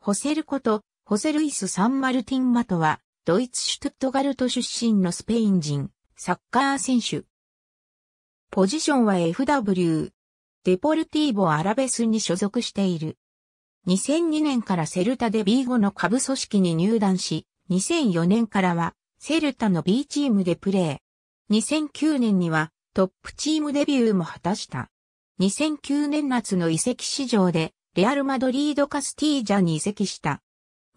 ホセルこと、ホセルイス・サンマルティン・マトは、ドイツ・シュトゥットガルト出身のスペイン人、サッカー選手。ポジションは FW、デポルティーボ・アラベスに所属している。2002年からセルタで B5 の下部組織に入団し、2004年からは、セルタの B チームでプレー。2009年には、トップチームデビューも果たした。2009年夏の移籍市場で、レアル・マドリード・カスティージャに移籍した。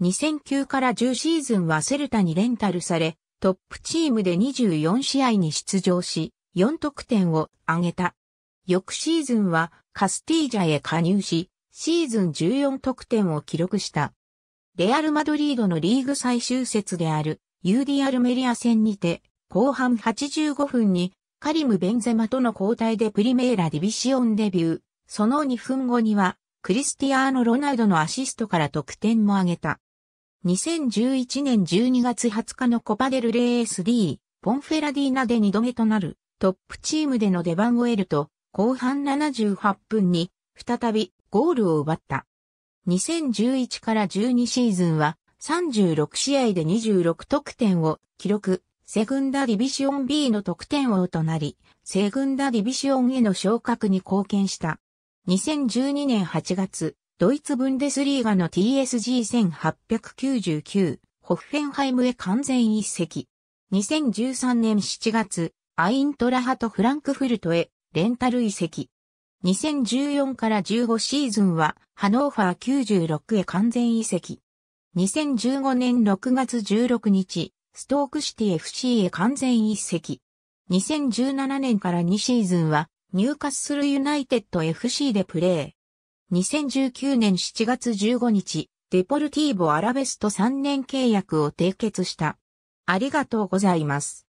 2009から10シーズンはセルタにレンタルされ、トップチームで24試合に出場し、4得点を挙げた。翌シーズンはカスティージャへ加入し、シーズン14得点を記録した。レアル・マドリードのリーグ最終節である UD アルメリア戦にて、後半85分にカリム・ベンゼマとの交代でプリメーラ・ディビシオンデビュー。その2分後にはクリスティアーノ・ロナウドのアシストから得点も挙げた。2011年12月20日のコパデルレー SD、ポンフェラディーナで2度目となるトップチームでの出番を得ると、後半78分に再びゴールを奪った。2011から12シーズンは36試合で26得点を記録、セグンダディビシオン B の得点王となり、セグンダディビシオンへの昇格に貢献した。2012年8月、ドイツブンデスリーガの TSG1899、ホッフェンハイムへ完全一席。2013年7月、アイントラハとフランクフルトへレンタル移籍。2014から15シーズンはハノーファー96へ完全移籍。2015年6月16日、ストークシティ FC へ完全移籍。2017年から2シーズンは入荷するユナイテッド FC でプレー。2019年7月15日、デポルティーボ・アラベスと3年契約を締結した。ありがとうございます。